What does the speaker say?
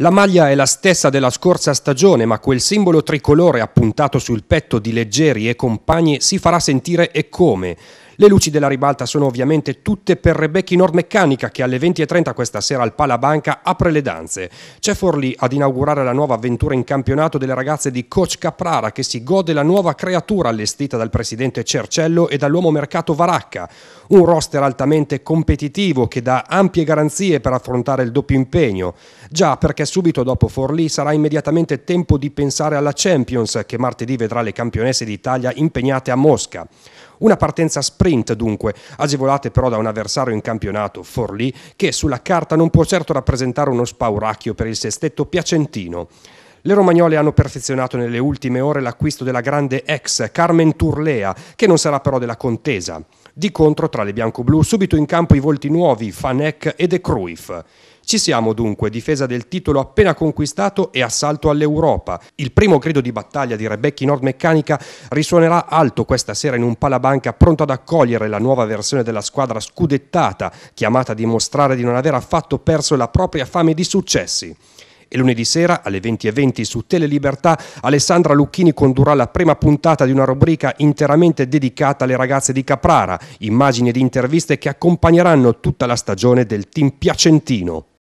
La maglia è la stessa della scorsa stagione, ma quel simbolo tricolore appuntato sul petto di Leggeri e compagni si farà sentire e come. Le luci della ribalta sono ovviamente tutte per Rebecchi Nordmeccanica che alle 20.30 questa sera al Palabanca apre le danze. C'è Forlì ad inaugurare la nuova avventura in campionato delle ragazze di Coach Caprara che si gode la nuova creatura allestita dal presidente Cercello e dall'uomo mercato Varacca. Un roster altamente competitivo che dà ampie garanzie per affrontare il doppio impegno. Già perché subito dopo Forlì sarà immediatamente tempo di pensare alla Champions che martedì vedrà le campionesse d'Italia impegnate a Mosca. Una partenza sprecata sprint dunque, agevolate però da un avversario in campionato, Forlì, che sulla carta non può certo rappresentare uno spauracchio per il sestetto piacentino. Le romagnole hanno perfezionato nelle ultime ore l'acquisto della grande ex Carmen Turlea, che non sarà però della contesa. Di contro tra le bianco-blu subito in campo i volti nuovi, Fanek e De Cruyff. Ci siamo dunque, difesa del titolo appena conquistato e assalto all'Europa. Il primo grido di battaglia di Rebecchi Nordmeccanica risuonerà alto questa sera in un palabanca pronto ad accogliere la nuova versione della squadra scudettata, chiamata a dimostrare di non aver affatto perso la propria fame di successi. E lunedì sera alle 20.20 su Telelibertà Alessandra Lucchini condurrà la prima puntata di una rubrica interamente dedicata alle ragazze di Caprara, immagini ed interviste che accompagneranno tutta la stagione del team piacentino.